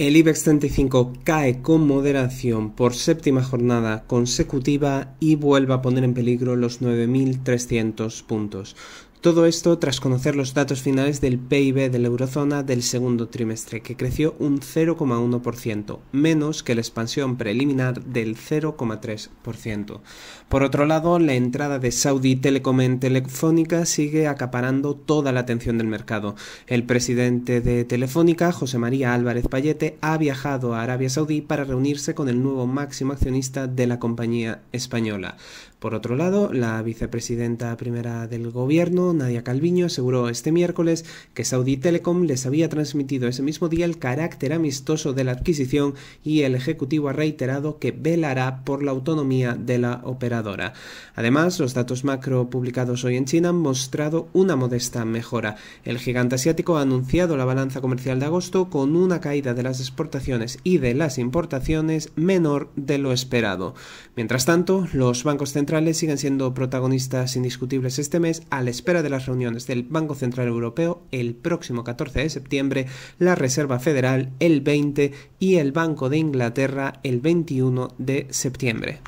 El IBEX 35 cae con moderación por séptima jornada consecutiva y vuelve a poner en peligro los 9.300 puntos. Todo esto tras conocer los datos finales del PIB de la eurozona del segundo trimestre, que creció un 0,1%, menos que la expansión preliminar del 0,3%. Por otro lado, la entrada de Saudi Telecom en Telefónica sigue acaparando toda la atención del mercado. El presidente de Telefónica, José María Álvarez Payete, ha viajado a Arabia Saudí para reunirse con el nuevo máximo accionista de la compañía española. Por otro lado, la vicepresidenta primera del gobierno, Nadia Calviño, aseguró este miércoles que Saudi Telecom les había transmitido ese mismo día el carácter amistoso de la adquisición y el Ejecutivo ha reiterado que velará por la autonomía de la operadora. Además, los datos macro publicados hoy en China han mostrado una modesta mejora. El gigante asiático ha anunciado la balanza comercial de agosto con una caída de las exportaciones y de las importaciones menor de lo esperado. Mientras tanto, los bancos centrales centrales siguen siendo protagonistas indiscutibles este mes a la espera de las reuniones del Banco Central Europeo el próximo 14 de septiembre, la Reserva Federal el 20 y el Banco de Inglaterra el 21 de septiembre.